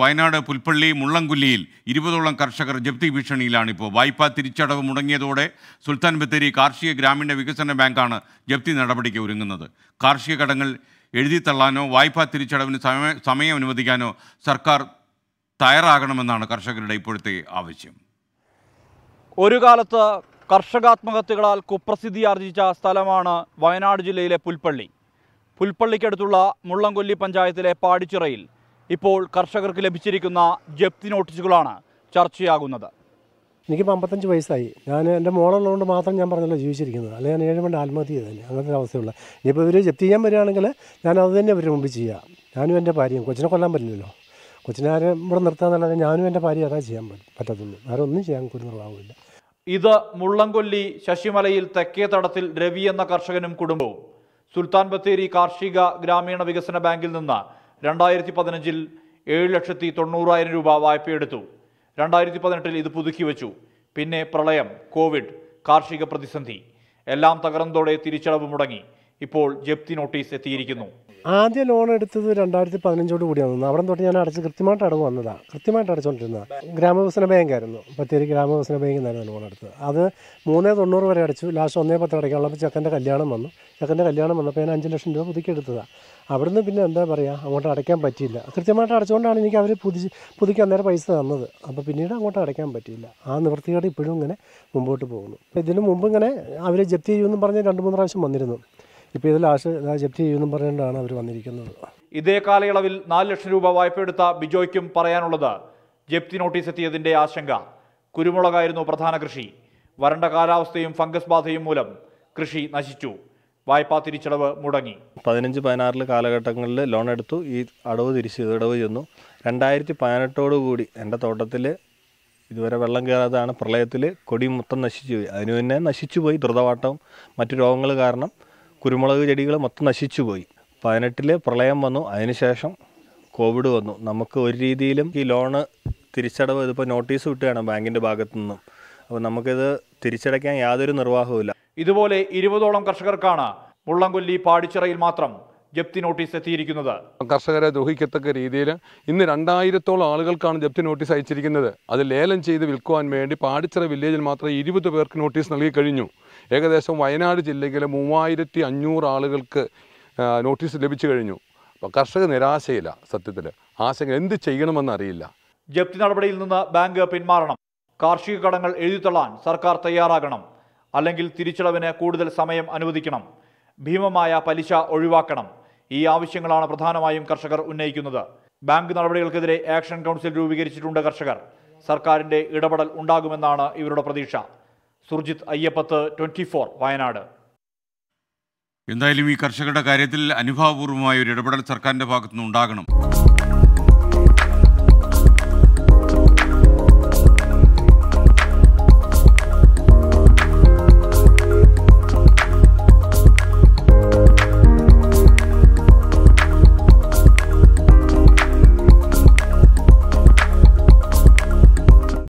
വയനാട് പുൽപ്പള്ളി മുള്ളംകുല്ലിയിൽ ഇരുപതോളം കർഷകർ ജപ്തി ഭീഷണിയിലാണിപ്പോൾ വായ്പ തിരിച്ചടവ് മുടങ്ങിയതോടെ സുൽത്താൻ ബത്തേരി കാർഷിക ഗ്രാമീണ വികസന ബാങ്കാണ് ജപ്തി നടപടിക്ക് ഒരുങ്ങുന്നത് കാർഷിക കടങ്ങൾ എഴുതിത്തള്ളാനോ വായ്പ തിരിച്ചടവിന് സമയം അനുവദിക്കാനോ സർക്കാർ തയ്യാറാകണമെന്നാണ് കർഷകരുടെ ഇപ്പോഴത്തെ ആവശ്യം ഒരു കാലത്ത് കർഷകാത്മഹത്യകളാൽ കുപ്രസിദ്ധി ആർജിച്ച സ്ഥലമാണ് വയനാട് ജില്ലയിലെ പുൽപ്പള്ളി പുൽപ്പള്ളിക്കടുത്തുള്ള മുള്ളംകൊല്ലി പഞ്ചായത്തിലെ പാടിച്ചിറയിൽ ഇപ്പോൾ കർഷകർക്ക് ലഭിച്ചിരിക്കുന്ന ജപ്തി നോട്ടീസുകളാണ് ചർച്ചയാകുന്നത് എനിക്കിപ്പോൾ അമ്പത്തഞ്ച് വയസ്സായി ഞാൻ എൻ്റെ മോളുള്ളതുകൊണ്ട് മാത്രം ഞാൻ പറഞ്ഞല്ലോ ജീവിച്ചിരിക്കുന്നത് അല്ലെങ്കിൽ ഞാൻ ഏഴ് കൊണ്ട് ആത്മഹത്യ ചെയ്തല്ലേ അങ്ങനത്തെ അവസ്ഥയുള്ള ഇനിയിപ്പോൾ ഇവർ ജപ്തി ചെയ്യാൻ വരികയാണെങ്കിൽ ഞാൻ അത് തന്നെ ഇവരുടെ മുമ്പ് ചെയ്യാം ഞാനും എൻ്റെ ഭാര്യയും കൊച്ചിനെ കൊല്ലാൻ പറ്റില്ലല്ലോ കൊച്ചിനാരെ ഇവിടെ നിർത്താന്നല്ലാതെ ഞാനും എൻ്റെ ഭാര്യ അതാ ചെയ്യാൻ പറ്റത്തുള്ളൂ വേറെ ഒന്നും ചെയ്യാൻ കുരുന്നുള്ളതാവില്ല ഇത് മുള്ളംകൊല്ലി ശശിമലയിൽ തെക്കേ തടത്തിൽ രവി എന്ന കർഷകനും കുടുംബവും സുൽത്താൻ ബത്തേരി കാർഷിക ഗ്രാമീണ വികസന ബാങ്കിൽ നിന്ന് രണ്ടായിരത്തി പതിനഞ്ചിൽ ഏഴ് ലക്ഷത്തി തൊണ്ണൂറായിരം രൂപ വായ്പയെടുത്തു രണ്ടായിരത്തി പതിനെട്ടിൽ ഇത് പുതുക്കി വെച്ചു പിന്നെ പ്രളയം കോവിഡ് കാർഷിക പ്രതിസന്ധി എല്ലാം തകർന്നതോടെ തിരിച്ചടവ് മുടങ്ങി ഇപ്പോൾ ജപ്തി നോട്ടീസ് എത്തിയിരിക്കുന്നു ആദ്യ ലോൺ എടുത്തത് രണ്ടായിരത്തി പതിനഞ്ചോട് കൂടിയാണ് അവിടെ തൊട്ട് ഞാൻ അടച്ച് കൃത്യമായിട്ട് അടവ് വന്നതാണ് കൃത്യമായിട്ട് അടച്ചുകൊണ്ടിരുന്നത് ഗ്രാമവികസന ആയിരുന്നു ബത്തേരി ഗ്രാമവികസന ബാങ്കിൽ നിന്നായിരുന്നു ലോൺ എടുത്തത് അത് മൂന്നേ തൊണ്ണൂറ് വരെ അടച്ചു ലാസ്റ്റ് ഒന്നേ പത്ത് അടയ്ക്കാനുള്ളപ്പോൾ ചെക്കൻ്റെ കല്യാണം വന്നു ചെക്കൻ്റെ കല്യാണം വന്നപ്പോൾ ഞാൻ അഞ്ച് ലക്ഷം രൂപ പുതുക്കി എടുത്തതാണ് അവിടുന്ന് പിന്നെ എന്താ പറയുക അങ്ങോട്ട് അടയ്ക്കാൻ പറ്റിയില്ല കൃത്യമായിട്ട് അടച്ചുകൊണ്ടാണ് എനിക്ക് അവർ പുതിച്ച് പുതുക്കി അന്നേരം പൈസ തന്നത് അപ്പോൾ പിന്നീട് അങ്ങോട്ട് അടയ്ക്കാൻ പറ്റിയില്ല ആ നിവൃത്തിയോടെ ഇപ്പോഴും ഇങ്ങനെ മുമ്പോട്ട് പോകുന്നു ഇതിനു മുമ്പ് ഇങ്ങനെ അവർ ജപ്തി ചെയ്യുമെന്ന് പറഞ്ഞ് രണ്ട് മൂന്ന് പ്രാവശ്യം വന്നിരുന്നു ഇപ്പോൾ ഇതിൽ ആശ ജപ്തി ചെയ്യുമെന്നും പറഞ്ഞുകൊണ്ടാണ് അവർ വന്നിരിക്കുന്നത് ഇതേ കാലയളവിൽ നാല് ലക്ഷം രൂപ വായ്പ എടുത്ത ബിജോയ്ക്കും പറയാനുള്ളത് ജപ്തി നോട്ടീസ് എത്തിയതിൻ്റെ ആശങ്ക കുരുമുളകായിരുന്നു പ്രധാന കൃഷി വരണ്ട കാലാവസ്ഥയും ഫംഗസ് ബാധയും മൂലം കൃഷി നശിച്ചു വായ്പാ തിരിച്ചടവ് മുടങ്ങി പതിനഞ്ച് പതിനാറിൽ കാലഘട്ടങ്ങളിൽ ലോൺ എടുത്തു ഈ അടവ് തിരിച്ച് ഇടവ് ചെന്നു രണ്ടായിരത്തി കൂടി എൻ്റെ തോട്ടത്തിൽ ഇതുവരെ വെള്ളം കയറാതാണ് പ്രളയത്തിൽ കൊടി മൊത്തം നശിച്ചു പോയി അതിനു തന്നെ നശിച്ചു പോയി ദ്രുതവാട്ടവും മറ്റു രോഗങ്ങൾ കാരണം കുരുമുളക് ചെടികൾ മൊത്തം നശിച്ചു പോയി പതിനെട്ടിൽ പ്രളയം വന്നു അതിനുശേഷം കോവിഡ് വന്നു നമുക്ക് ഒരു രീതിയിലും ഈ ലോണ് തിരിച്ചടവ് ഇതിപ്പോൾ നോട്ടീസ് വിട്ടുകയാണ് ബാങ്കിൻ്റെ ഭാഗത്തു നിന്നും അപ്പോൾ നമുക്കിത് തിരിച്ചടയ്ക്കാൻ യാതൊരു നിർവാഹവുമില്ല ഇതുപോലെ ഇരുപതോളം കർഷകർക്കാണ് മുള്ളംകൊല്ലി പാടിച്ചിറയിൽ മാത്രം ജപ്തി നോട്ടീസ് എത്തിയിരിക്കുന്നത് കർഷകരെ ദ്രോഹിക്കത്തക്ക രീതിയിൽ ഇന്ന് രണ്ടായിരത്തോളം ആളുകൾക്കാണ് ജപ്തി നോട്ടീസ് അയച്ചിരിക്കുന്നത് അത് ലേലം ചെയ്ത് വിൽക്കുവാൻ വേണ്ടി പാടിച്ചിറ വില്ലേജിൽ മാത്രം ഇരുപത് പേർക്ക് നോട്ടീസ് നൽകി കഴിഞ്ഞു ഏകദേശം വയനാട് ജില്ലയിലെ മൂവായിരത്തി അഞ്ഞൂറ് ആളുകൾക്ക് നോട്ടീസ് ലഭിച്ചു കഴിഞ്ഞു കർഷക നിരാശയില്ല സത്യത്തിൽ ആശങ്ക എന്ത് ചെയ്യണമെന്നറിയില്ല ജപ്തി നടപടിയിൽ നിന്ന് ബാങ്ക് പിന്മാറണം കാർഷിക കടങ്ങൾ എഴുതിത്തള്ളാൻ സർക്കാർ തയ്യാറാകണം അല്ലെങ്കിൽ തിരിച്ചടവിന് കൂടുതൽ സമയം അനുവദിക്കണം ഭീമമായ പലിശ ഒഴിവാക്കണം ഈ ആവശ്യങ്ങളാണ് പ്രധാനമായും കർഷകർ ഉന്നയിക്കുന്നത് ബാങ്ക് നടപടികൾക്കെതിരെ ആക്ഷൻ കൗൺസിൽ രൂപീകരിച്ചിട്ടുണ്ട് കർഷകർ സർക്കാരിന്റെ ഇടപെടൽ ഉണ്ടാകുമെന്നാണ് ഇവരുടെ പ്രതീക്ഷ സുർജിത് അയ്യപ്പത്ത് ട്വന്റി ഫോർ വയനാട് എന്തായാലും ഈ കർഷകരുടെ കാര്യത്തിൽ അനുഭാവപൂർവമായ ഒരു ഇടപെടൽ സർക്കാരിന്റെ ഭാഗത്തുനിന്ന് ഉണ്ടാകണം